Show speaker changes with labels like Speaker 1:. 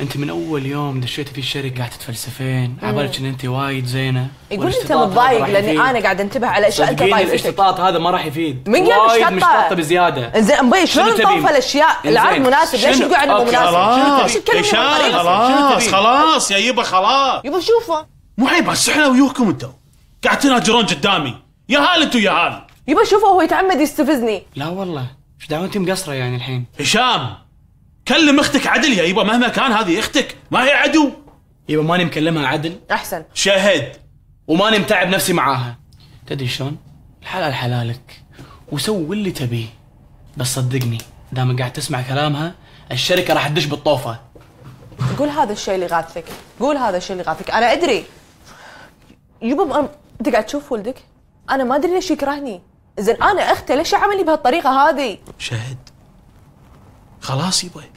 Speaker 1: انت من اول يوم دشيتي في الشركه قاعد تتفلسفين بالك ان انت وايد زينه يقول انت متضايق لاني انا قاعد
Speaker 2: انتبه على اشياء انت ضايق الاشتطاط
Speaker 1: هذا ما راح يفيد من قال وايد مشتطه
Speaker 3: بزياده زين امبي شلون نطوف
Speaker 1: الاشياء العرض مناسب ليش تقول عنه مناسب
Speaker 3: خلاص خلاص خلاص يا يبا خلاص يبا شوفه مو عيب احنا ويوكم انتم قاعد تناجرون قدامي يا هال انتم يا هال
Speaker 4: يبا شوفه هو يتعمد يستفزني
Speaker 3: لا والله ايش دعوه انت مقصره يعني الحين هشام كلم اختك عدل يا يبا مهما كان هذه اختك ما هي عدو يبا ماني مكلمها عدل احسن شهد وماني متعب نفسي معاها تدري شلون
Speaker 1: الحلال حلالك وسوي اللي تبيه بس صدقني دام قاعد تسمع كلامها الشركه راح تدش بالطوفه
Speaker 5: قول هذا الشيء اللي غاثك قول هذا الشيء اللي غاثك انا ادري يبا انت قاعد تشوف ولدك انا ما ادري ليش يكرهني زين انا اخته ليش عملي بهالطريقه هذه
Speaker 3: شهد خلاص يبا